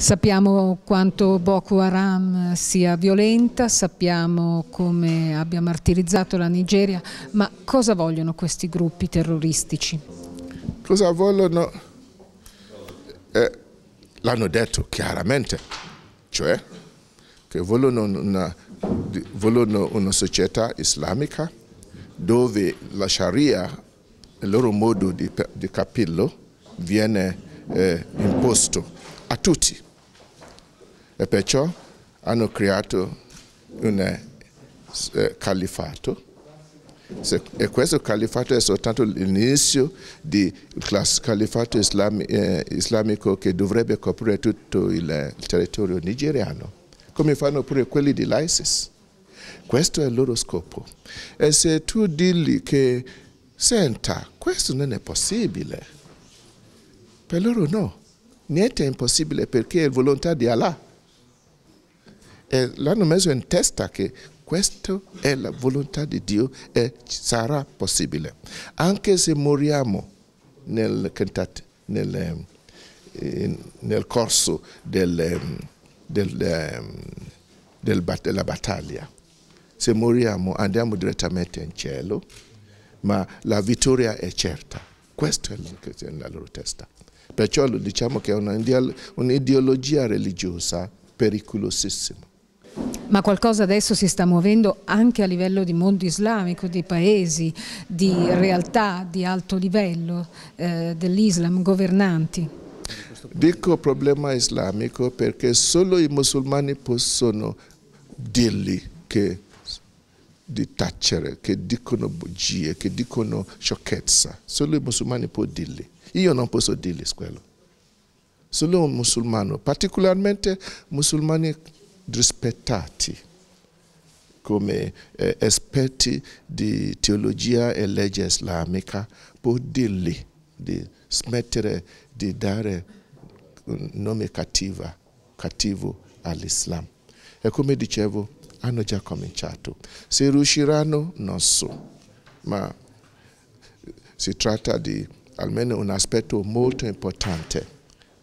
Sappiamo quanto Boko Haram sia violenta, sappiamo come abbia martirizzato la Nigeria, ma cosa vogliono questi gruppi terroristici? Cosa vogliono? Eh, L'hanno detto chiaramente, cioè che vogliono una, vogliono una società islamica dove la Sharia, il loro modo di, di capirlo, viene eh, imposto a tutti. E perciò hanno creato un eh, eh califfato e questo califato è soltanto l'inizio del califato islami, eh, islamico che dovrebbe coprire tutto il, eh, il territorio nigeriano, come fanno pure quelli di l'ISIS Questo è il loro scopo. E se tu dici che, senta, questo non è possibile, per loro no, niente è impossibile perché è volontà di Allah eh, l'hanno messo in testa che questa è la volontà di Dio e sarà possibile. Anche se moriamo nel, nel, eh, nel corso del, ehm, del, ehm, del, della battaglia, se moriamo andiamo direttamente in cielo, ma la vittoria è certa. Questo è nella loro testa. Perciò diciamo che è un'ideologia religiosa pericolosissima ma qualcosa adesso si sta muovendo anche a livello di mondo islamico, di paesi, di realtà di alto livello eh, dell'Islam governanti. Dico problema islamico perché solo i musulmani possono dirgli che, di tacere, che dicono bugie, che dicono sciocchezza. Solo i musulmani possono dirgli. Io non posso dirgli quello. Solo un musulmano, particolarmente musulmani rispettati come eh, esperti di teologia e legge islamica può dirgli di smettere di dare nome cattiva, cattivo all'Islam. E come dicevo, hanno già cominciato. Se riusciranno, non so, ma si tratta di almeno un aspetto molto importante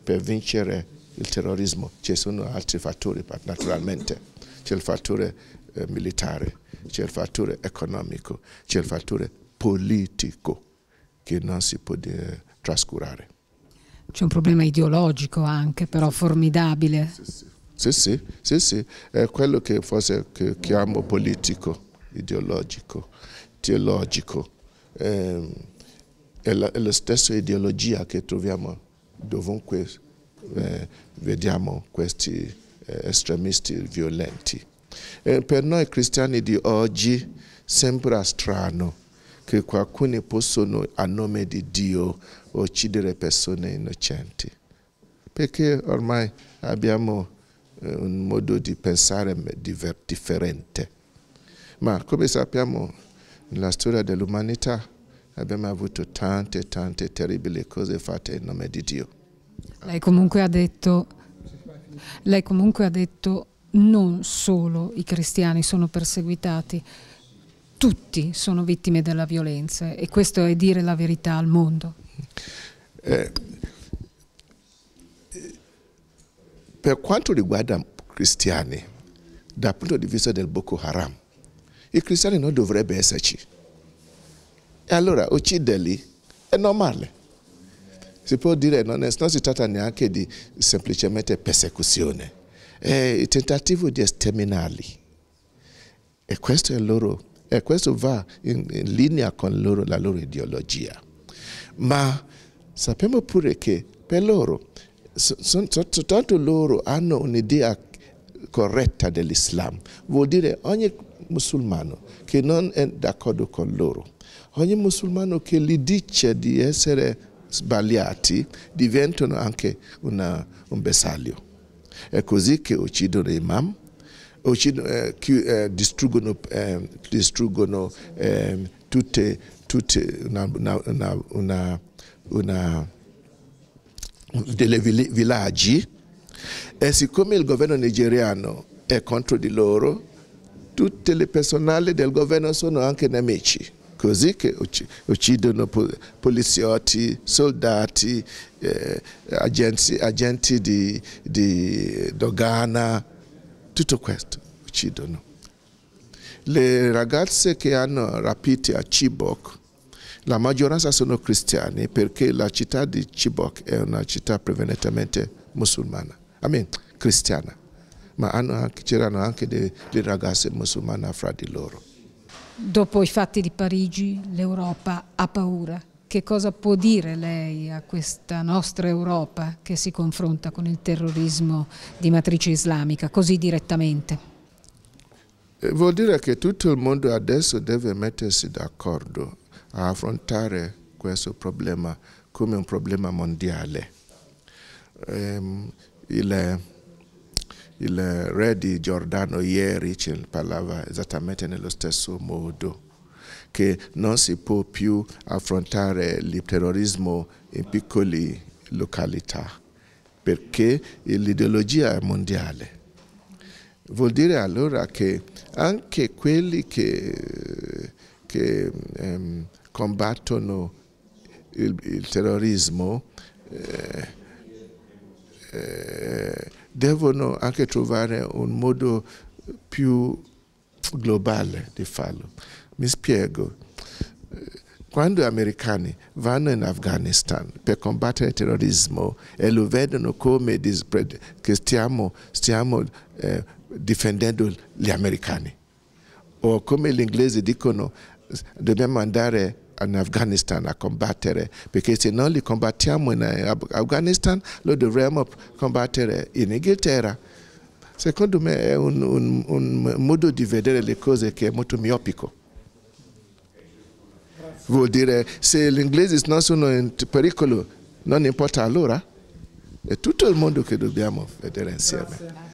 per vincere il terrorismo, ci sono altri fattori naturalmente, c'è il fattore eh, militare, c'è il fattore economico, c'è il fattore politico che non si può eh, trascurare. C'è un problema ideologico anche, però formidabile. Sì, sì, sì, sì, sì, è quello che forse che chiamo politico, ideologico, teologico. Ehm, è, la, è la stessa ideologia che troviamo dovunque eh, vediamo questi eh, estremisti violenti. E per noi cristiani di oggi sembra strano che qualcuno possano a nome di Dio uccidere persone innocenti, perché ormai abbiamo eh, un modo di pensare differente. Ma come sappiamo nella storia dell'umanità abbiamo avuto tante, tante terribili cose fatte in nome di Dio. Lei comunque ha detto, lei comunque ha detto non solo i cristiani sono perseguitati, tutti sono vittime della violenza e questo è dire la verità al mondo. Eh, per quanto riguarda i cristiani, dal punto di vista del Boko Haram, i cristiani non dovrebbero esserci. E allora ucciderli è normale si può dire, non, non si tratta neanche di semplicemente persecuzione, è il tentativo di esterminarli. E questo è loro, e questo va in, in linea con loro, la loro ideologia. Ma sappiamo pure che per loro, soltanto loro hanno un'idea corretta dell'Islam, vuol dire ogni musulmano che non è d'accordo con loro, ogni musulmano che gli dice di essere sbagliati diventano anche una, un bersaglio. È così che uccidono imam, uccidono, eh, eh, distruggono, eh, distruggono ehm, tutte, tutte una, una, una, delle villaggi e siccome il governo nigeriano è contro di loro, tutte le personali del governo sono anche nemici così che uccidono poliziotti, soldati, eh, agenti, agenti, di, di dogana, tutto questo uccidono. Le ragazze che hanno rapito a Chibok, la maggioranza sono cristiani perché la città di Chibok è una città prevalentemente musulmana, I mean, cristiana, ma c'erano anche, anche delle ragazze musulmane fra di loro. Dopo i fatti di Parigi l'Europa ha paura. Che cosa può dire lei a questa nostra Europa che si confronta con il terrorismo di matrice islamica così direttamente? Eh, vuol dire che tutto il mondo adesso deve mettersi d'accordo a affrontare questo problema come un problema mondiale. Ehm, il, il eh, re di Giordano ieri ci parlava esattamente nello stesso modo, che non si può più affrontare il terrorismo in piccole località, perché l'ideologia è mondiale. Vuol dire allora che anche quelli che, che ehm, combattono il, il terrorismo eh, devono anche trovare un modo più globale di farlo. Mi spiego. Quando gli americani vanno in Afghanistan per combattere il terrorismo e lo vedono come che stiamo, stiamo eh, difendendo gli americani, o come gli inglesi dicono dobbiamo andare in Afghanistan a combattere, perché se non li combattiamo in uh, Afghanistan lo dovremmo combattere in Inghilterra. Secondo me è un, un, un modo di vedere le cose che è molto miopico. Vuol dire se gli inglesi non sono in pericolo, non importa allora. È tutto il mondo che dobbiamo vedere insieme.